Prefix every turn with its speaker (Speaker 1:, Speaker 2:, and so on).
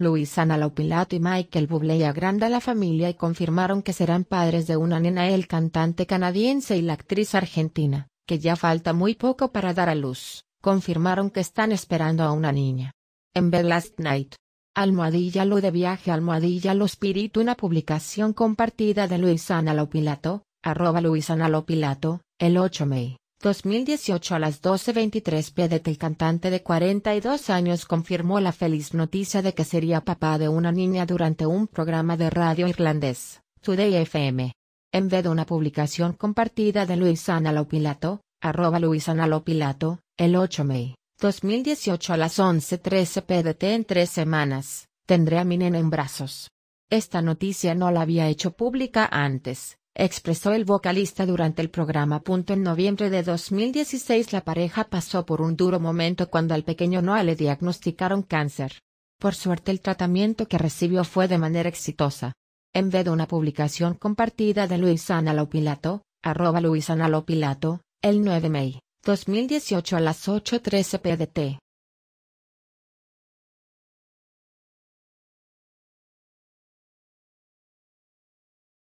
Speaker 1: Luis Ana Pilato y Michael Bublé agranda la familia y confirmaron que serán padres de una nena el cantante canadiense y la actriz argentina, que ya falta muy poco para dar a luz, confirmaron que están esperando a una niña. En The Last Night. Almohadilla lo de viaje Almohadilla lo espíritu Una publicación compartida de Luisana Pilato, arroba Analo Pilato, el 8 May. 2018 a las 12.23 pdt el cantante de 42 años confirmó la feliz noticia de que sería papá de una niña durante un programa de radio irlandés, Today FM. En vez de una publicación compartida de Luisana Lopilato, arroba Luisana Pilato, el 8 May 2018 a las 11.13 pdt en tres semanas, tendré a mi nena en brazos. Esta noticia no la había hecho pública antes, expresó el vocalista durante el programa. En noviembre de 2016 la pareja pasó por un duro momento cuando al pequeño Noah le diagnosticaron cáncer. Por suerte el tratamiento que recibió fue de manera exitosa. En vez de una publicación compartida de Luisana Lopilato, arroba Luisana Lopilato, el 9 de mayo, 2018 a las 8.13 pdt.